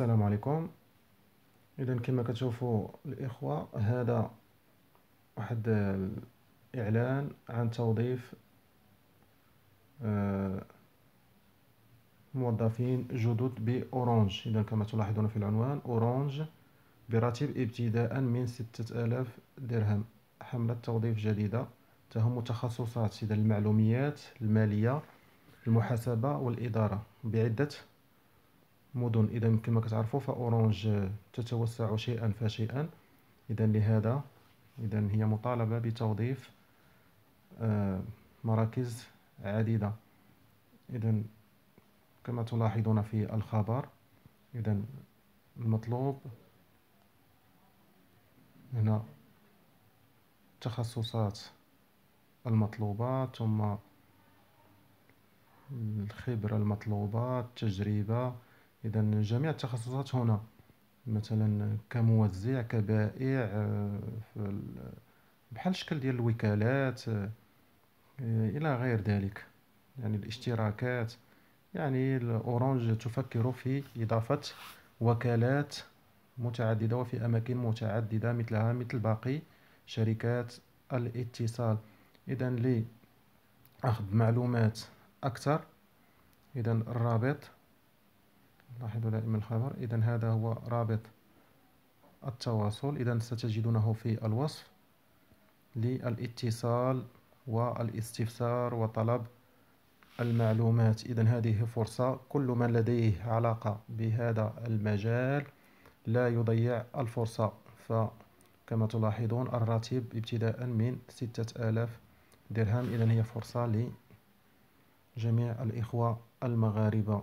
السلام عليكم اذا كما كتشوفوا الاخوه هذا واحد الاعلان عن توظيف آه، موظفين جدد باورانج اذا كما تلاحظون في العنوان اورانج براتب ابتداء من 6000 درهم حملة توظيف جديدة تهم تخصصات إذا المعلوميات المالية المحاسبة والإدارة بعدة مدن اذا كما كتعرفوا فاورانج تتوسع شيئا فشيئا اذا لهذا اذا هي مطالبه بتوظيف آه، مراكز عديده اذا كما تلاحظون في الخبر اذا المطلوب هنا تخصصات المطلوبة ثم الخبرة المطلوبة التجربة اذا جميع التخصصات هنا مثلا كموزع كبائع آه، بحال الشكل ديال الوكالات آه، الى غير ذلك يعني الاشتراكات يعني اورانج تفكر في اضافه وكالات متعدده وفي اماكن متعدده مثلها مثل باقي شركات الاتصال اذا لأخذ معلومات اكثر اذا الرابط لاحظوا دائما الخبر إذا هذا هو رابط التواصل إذا ستجدونه في الوصف للاتصال والاستفسار وطلب المعلومات إذا هذه فرصة كل من لديه علاقة بهذا المجال لا يضيع الفرصة فكما تلاحظون الراتب ابتداء من ستة آلاف درهم إذا هي فرصة لجميع الإخوة المغاربة